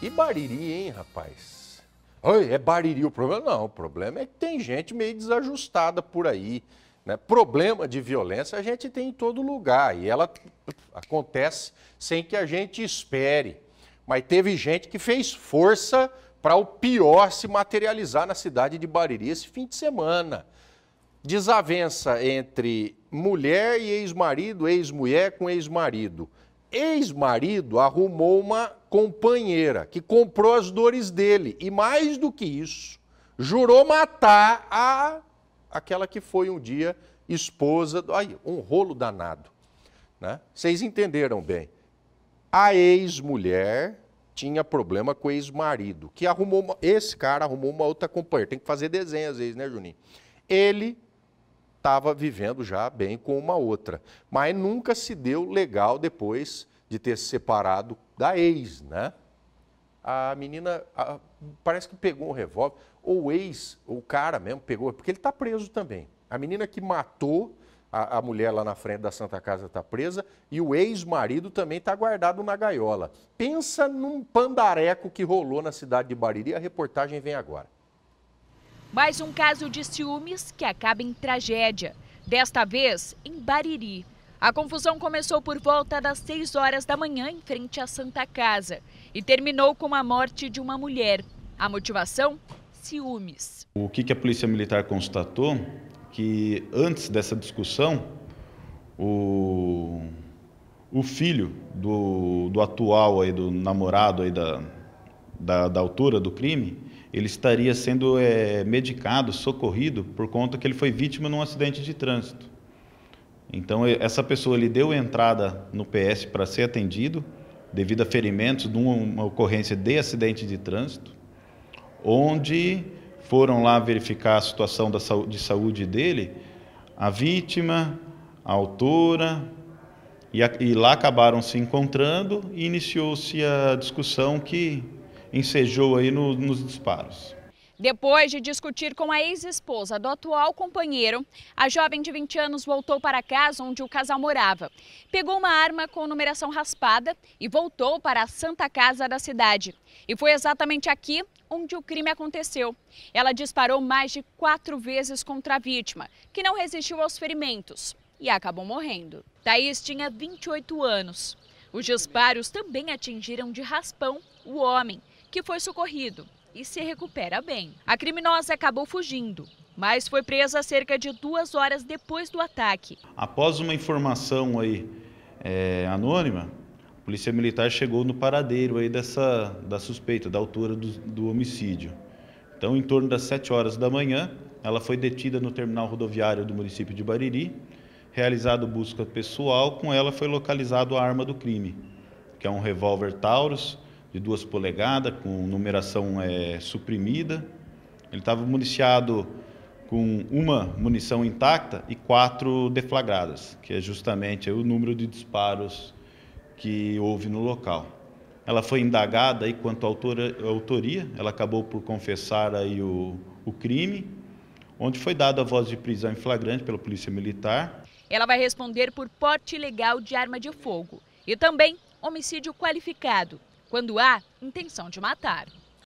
E Bariri, hein, rapaz? Oi, é Bariri o problema? Não, o problema é que tem gente meio desajustada por aí. Né? Problema de violência a gente tem em todo lugar e ela acontece sem que a gente espere. Mas teve gente que fez força para o pior se materializar na cidade de Bariri esse fim de semana. Desavença entre mulher e ex-marido, ex-mulher com ex-marido ex-marido arrumou uma companheira que comprou as dores dele e, mais do que isso, jurou matar a aquela que foi um dia esposa. do Aí, um rolo danado. Né? Vocês entenderam bem. A ex-mulher tinha problema com o ex-marido, que arrumou. Uma, esse cara arrumou uma outra companheira. Tem que fazer desenho às vezes, né, Juninho? Ele estava vivendo já bem com uma outra. Mas nunca se deu legal depois de ter se separado da ex, né? A menina a, parece que pegou um revólver, ou o ex, ou o cara mesmo pegou, porque ele está preso também. A menina que matou a, a, mulher lá na frente da Santa Casa está presa e o ex-marido também está guardado na gaiola. Pensa num pandareco que rolou na cidade de Bariri. A reportagem vem agora. Mais um caso de ciúmes que acaba em tragédia, desta vez em Bariri. A confusão começou por volta das 6 horas da manhã em frente à Santa Casa e terminou com a morte de uma mulher. A motivação? Ciúmes. O que a Polícia Militar constatou? Que antes dessa discussão, o, o filho do, do atual aí, do namorado aí da, da, da autora do crime ele estaria sendo é, medicado, socorrido, por conta que ele foi vítima de um acidente de trânsito. Então, essa pessoa ele deu entrada no PS para ser atendido, devido a ferimentos de uma ocorrência de acidente de trânsito, onde foram lá verificar a situação da, de saúde dele, a vítima, a autora, e, a, e lá acabaram se encontrando e iniciou-se a discussão que ensejou aí no, nos disparos. Depois de discutir com a ex-esposa do atual companheiro, a jovem de 20 anos voltou para a casa onde o casal morava. Pegou uma arma com numeração raspada e voltou para a Santa Casa da cidade. E foi exatamente aqui onde o crime aconteceu. Ela disparou mais de quatro vezes contra a vítima, que não resistiu aos ferimentos e acabou morrendo. Thaís tinha 28 anos. Os disparos também atingiram de raspão o homem, que foi socorrido e se recupera bem. A criminosa acabou fugindo, mas foi presa cerca de duas horas depois do ataque. Após uma informação aí é, anônima, a polícia militar chegou no paradeiro aí dessa da suspeita, da autora do, do homicídio. Então, em torno das 7 horas da manhã, ela foi detida no terminal rodoviário do município de Bariri, realizado busca pessoal, com ela foi localizado a arma do crime, que é um revólver Taurus de duas polegadas, com numeração é, suprimida. Ele estava municiado com uma munição intacta e quatro deflagradas, que é justamente o número de disparos que houve no local. Ela foi indagada aí quanto à autoria, ela acabou por confessar aí o, o crime, onde foi dada a voz de prisão em flagrante pela Polícia Militar. Ela vai responder por porte ilegal de arma de fogo e também homicídio qualificado quando há intenção de matar.